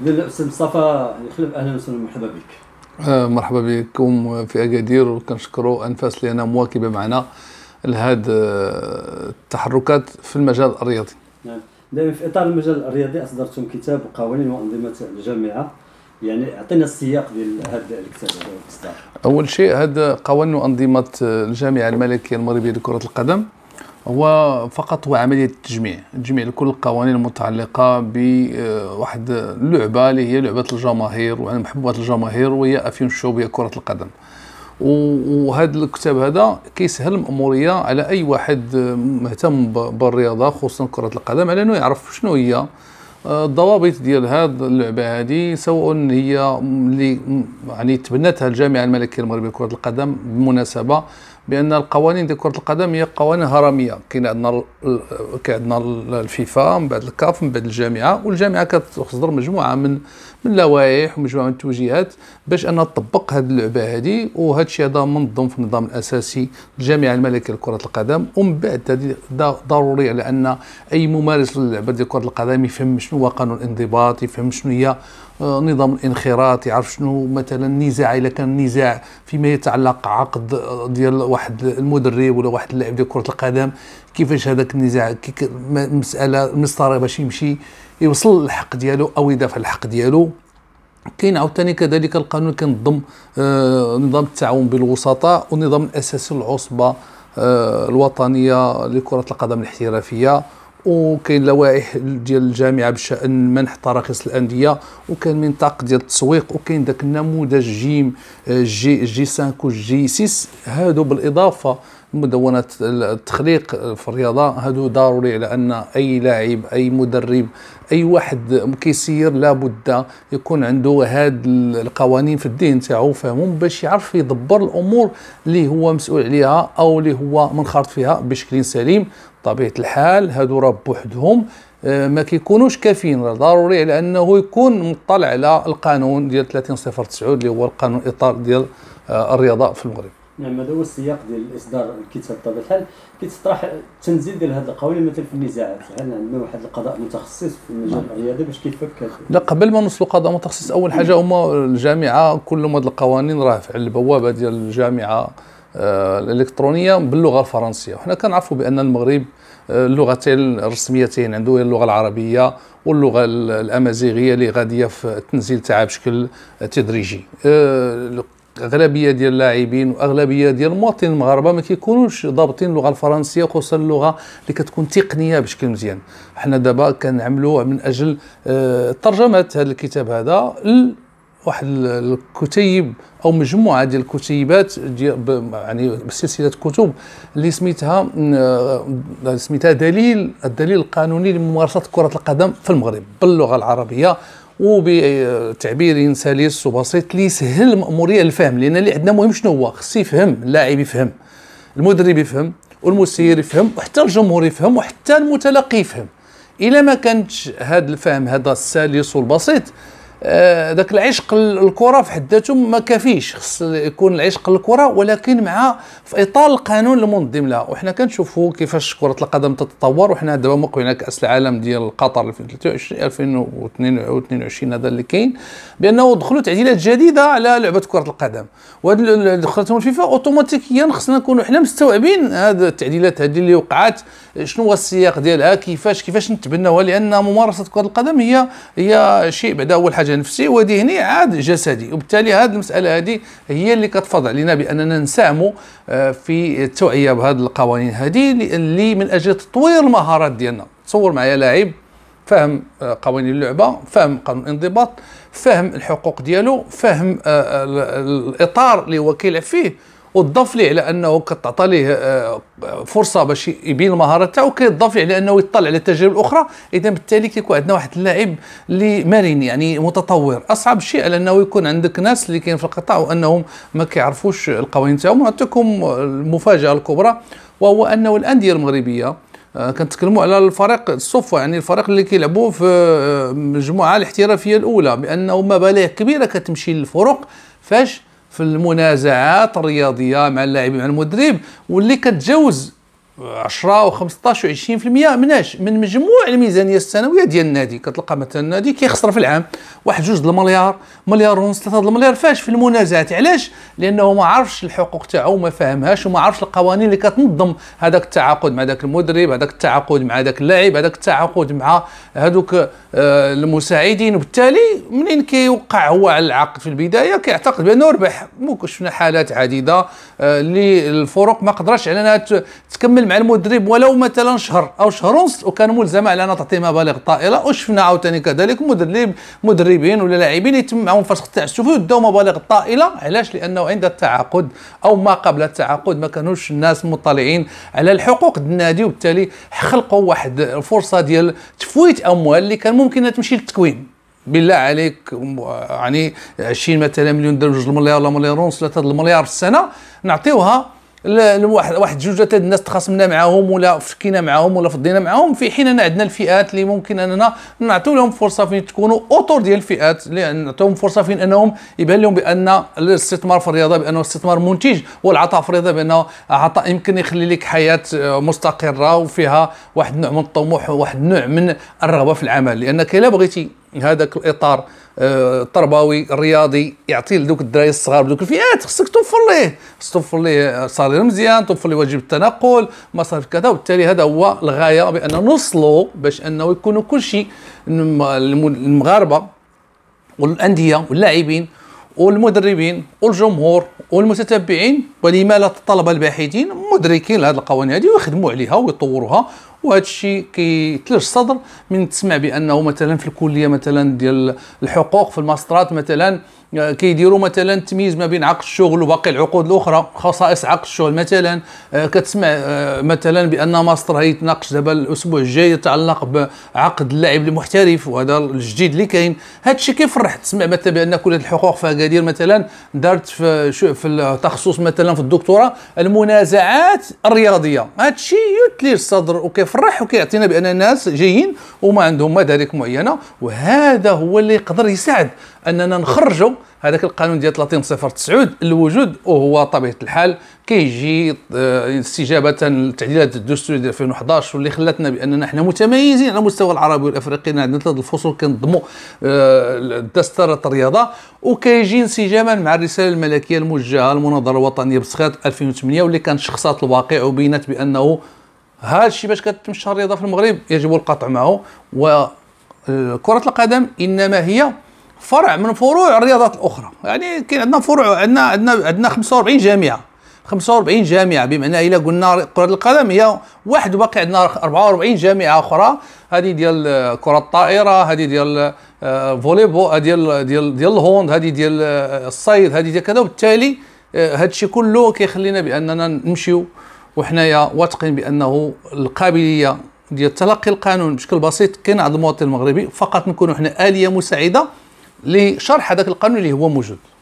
للأستاذ مصطفى يعني يخلف أهلا وسهلا مرحبا بك آه، مرحبا بكم في أكادير وكنشكروا أنفاس لأنها مواكبة معنا لهذا آه، التحركات في المجال الرياضي نعم دائما في إطار المجال الرياضي أصدرتم كتاب قوانين وأنظمة الجامعة يعني اعطينا السياق ديال هذا الكتاب اول شيء هذا قوانين وانظمه آه، الجامعه الملكيه المغربيه لكره القدم هو فقط هو عملية تجميع تجميع لكل القوانين المتعلقة بواحد اللعبة اللي هي لعبة الجماهير وعن محبات الجماهير وهي أفيون هي كرة القدم وهذا الكتاب هذا كيسهل المأمورية على أي واحد مهتم بالرياضة خصوصا كرة القدم على أنه يعرف شنو هي آه، الضوابط ديال هذه اللعبه هذه سواء هي اللي يعني تبنتها الجامعه الملكيه المغربيه لكره القدم بالمناسبه بان القوانين ديال كره القدم هي قوانين هرميه كاين عندنا كاين عندنا الفيفا من بعد الكاف من بعد الجامعه والجامعه كتصدر مجموعه من من اللوائح ومجموعه من التوجيهات باش انها تطبق هذه اللعبه هذه وهذا الشيء هذا منظم في النظام الاساسي الجامعه الملكيه لكره القدم ومن بعد ضروري على ان اي ممارس للعبه ديال كره القدم يفهم شنو هو قانون الانضباط يفهم شنو هي آه، نظام الانخراط يعرف شنو مثلا النزاع الا كان النزاع فيما يتعلق عقد آه، ديال واحد المدرب ولا واحد اللاعب ديال كره القدم كيفاش هذاك النزاع مساله المسطره باش يمشي يوصل الحق ديالو او يدافع الحق ديالو كاين عاوتاني كذلك القانون كينظم آه، نظام التعاون بين الوسطاء والنظام الاساسي للعصبه الوطنيه لكره القدم الاحترافيه وكاين لوائح ديال الجامعه بشان منح تراخيص الانديه وكان منطق ديال التسويق وكاين داك النموذج جيم آه، جي جي 5 وجي 6 هادو بالاضافه مدونه التخليق في الرياضه هادو ضروري على ان اي لاعب اي مدرب اي واحد كيسير لابد يكون عنده هاد القوانين في الدين تاعو فاهمهم باش يعرف يدبر الامور اللي هو مسؤول عليها او اللي هو منخرط فيها بشكل سليم طبيعه الحال هادو راه بوحدهم آه، ما كيكونوش كافيين ضروري على انه يكون مطلع على القانون ديال 3009 اللي هو القانون الاطار ديال آه، الرياضه في المغرب نعم هذا هو السياق ديال الاصدار الكتاب الطبيب الحال كيتطرح تنزيل ديال هذه القوانين مثلا في النزاعات هل عندنا واحد القضاء متخصص في المجال نعم. الرياضي باش كيفك لا قبل ما نوصلوا قضاء متخصص اول حاجه هما الجامعه كلهم هذه القوانين راه في البوابه ديال الجامعه آه، الالكترونيه باللغه الفرنسيه وحنا كنعرفوا بان المغرب آه، اللغتين الرسميتين عنده هي اللغه العربيه واللغه الامازيغيه اللي غاديه في التنزيل تاعها بشكل تدريجي آه، اغلبيه ديال اللاعبين واغلبيه ديال المواطنين المغاربه ما كيكونوش ضابطين اللغه الفرنسيه وخصوصا اللغه اللي كتكون تقنيه بشكل مزيان حنا دابا كنعملوا من اجل آه، ترجمه هذا الكتاب هذا واحد الكتيب او مجموعه ديال الكتيبات يعني سلسله كتب اللي سميتها آه، سميتها دليل الدليل القانوني لممارسه كره القدم في المغرب باللغه العربيه وبتعبير سلس وبسيط اللي يسهل الماموريه الفهم لان اللي عندنا مهم شنو هو خصو يفهم اللاعب يفهم المدرب يفهم والمسير يفهم وحتى الجمهور يفهم وحتى المتلقي يفهم الا ما كانش هذا الفهم هذا السلس والبسيط ذاك آه، العشق الكرة في حد ذاته ما كافيش خص يكون العشق للكره ولكن مع في اطار القانون المنظم لها وحنا كنشوفوا كيفاش كره القدم تتطور وحنا دابا موقعين كاس العالم ديال قطر 2023 2022 هذا اللي كاين بانه دخلوا تعديلات جديده على لعبه كره القدم وهاد دخلتهم الفيفا اوتوماتيكيا خصنا نكونوا حنا مستوعبين هاد التعديلات هذه اللي وقعت شنو هو السياق ديالها كيفاش كيفاش نتبناوها لان ممارسه كره القدم هي هي شيء بعدا اول حاجه حاجه نفسي وذهني عاد جسدي وبالتالي هذه المساله هذه هي اللي كتفرض علينا باننا نساهموا آه، في التوعيه بهذه القوانين هذه اللي من اجل تطوير المهارات ديالنا تصور معايا لاعب فهم آه، قوانين اللعبه فهم قانون الانضباط فهم الحقوق ديالو فهم آه، الاطار اللي هو كيلعب فيه وتضاف لي على انه كتعطى ليه آه، فرصه باش يبين المهاره تاعو كيضاف لي على انه يطلع على التجارب الاخرى اذا بالتالي كيكون عندنا واحد اللاعب اللي مرن يعني متطور اصعب شيء على انه يكون عندك ناس اللي كاين في القطاع وانهم ما كيعرفوش القوانين تاعهم نعطيكم المفاجاه الكبرى وهو انه الانديه المغربيه آه، كنتكلموا على الفريق الصفوه يعني الفريق اللي كيلعبوا في المجموعه آه، الاحترافيه الاولى بانه مبالغ كبيره كتمشي للفرق فاش في المنازعات الرياضيه مع اللاعبين مع المدرب واللي كتجاوز 10 و15 و20% مناش من مجموع الميزانيه السنويه ديال النادي كتلقى مثلا النادي كيخسر في العام واحد جوج المليار مليار ونص ثلاثه المليار فاش في المنازعات علاش لانه ما عرفش الحقوق تاعو وما فهمهاش وما عرفش القوانين اللي كتنظم هذاك التعاقد مع ذاك المدرب هذاك التعاقد مع ذاك اللاعب هذاك التعاقد مع هذوك آه، المساعدين وبالتالي منين كيوقع هو على العقد في البدايه كيعتقد بانه ربح شفنا حالات عديده آه، اللي الفرق ما قدرش على انها تكمل مع المدرب ولو مثلا شهر او شهر ونص وكان ملزم على ان تعطيه مبالغ طائله وشفنا عاوتاني كذلك مدرب مدربين ولا لاعبين يتم معهم فسخ التعسف ويداو مبالغ طائله علاش لانه عند التعاقد او ما قبل التعاقد ما كانوش الناس مطلعين على الحقوق ديال النادي وبالتالي خلقوا واحد الفرصه ديال تفويت اموال اللي كان ممكن تمشي للتكوين بالله عليك يعني 20 مثلا مليون درهم 2 مليار ولا مليار ونص 3 مليار في السنه نعطيوها واحد واحد جوج ثلاثه الناس تخاصمنا معاهم ولا فكينا معاهم ولا فضينا معاهم في حين ان عندنا الفئات اللي ممكن اننا نعطيو لهم فرصه فين تكونوا اوتور ديال الفئات اللي نعطيهم فرصه فين انهم يبان لهم بان الاستثمار في الرياضه بانه استثمار منتج والعطاء في الرياضه بانه عطاء يمكن يخلي لك حياه مستقره وفيها واحد النوع من الطموح وواحد النوع من الرغبه في العمل لانك الا بغيتي هذاك الاطار التربوي آه، الرياضي يعطي لذوك الدراري الصغار بدوك الفئات خصك توفر ليه خصك توفر ليه صالير مزيان توفر ليه واجب التنقل مصاريف كذا وبالتالي هذا هو الغايه بان نوصلوا باش انه يكونوا كل شيء المغاربه والانديه واللاعبين والمدربين والجمهور والمتتبعين ولما لا الطلبه الباحثين مدركين لهذه القوانين هذه ويخدموا عليها ويطوروها وهذا الشيء كيتلج الصدر من تسمع بانه مثلا في الكليه مثلا ديال الحقوق في الماسترات مثلا كيديروا مثلا التمييز ما بين عقد الشغل وباقي العقود الاخرى خصائص عقد الشغل مثلا آه، كتسمع آه، مثلا بان ماستر غيتناقش دابا الاسبوع الجاي يتعلق بعقد اللاعب المحترف وهذا الجديد اللي كاين هذا الشيء كيفرح تسمع مثلا بان كل الحقوق في اكادير مثلا دارت في في التخصص مثلا في الدكتوراه المنازعات الرياضيه هذا الشيء يثلي الصدر وكيفرح وكيعطينا بان الناس جايين وما عندهم مدارك معينه وهذا هو اللي يقدر يساعد اننا نخرجوا هذاك القانون ديال 30 صفر وهو طبيعه الحال كيجي آه، استجابه للتعديلات الدستوريه ديال 2011 واللي خلاتنا باننا حنا متميزين على المستوى العربي والافريقي عندنا ثلاث الفصول كنضموا الدستر آه، الرياضه وكيجي انسجاما مع الرساله الملكيه الموجهه للمناضله الوطنيه بسخات 2008 واللي كانت شخصات الواقع وبينت بانه هذا الشيء باش كتمشى الرياضه في المغرب يجب القطع معه وكره آه، القدم انما هي فرع من فروع الرياضات الاخرى يعني كاين عندنا فروع عندنا عندنا عندنا 45 جامعه 45 جامعه بمعنى الا قلنا كره القدم هي واحد وباقي عندنا 44 جامعه اخرى هذه ديال كره الطائره هذه ديال آه، فولي هذه آه، ديال ديال ديال الهوند هذه ديال آه، الصيد هذه ديال كذا وبالتالي هذا الشيء كله كيخلينا باننا نمشيو وحنايا واثقين بانه القابليه ديال تلقي القانون بشكل بسيط كاين عند المواطن المغربي فقط نكونوا حنا اليه مساعده لشرح هذاك القانون اللي هو موجود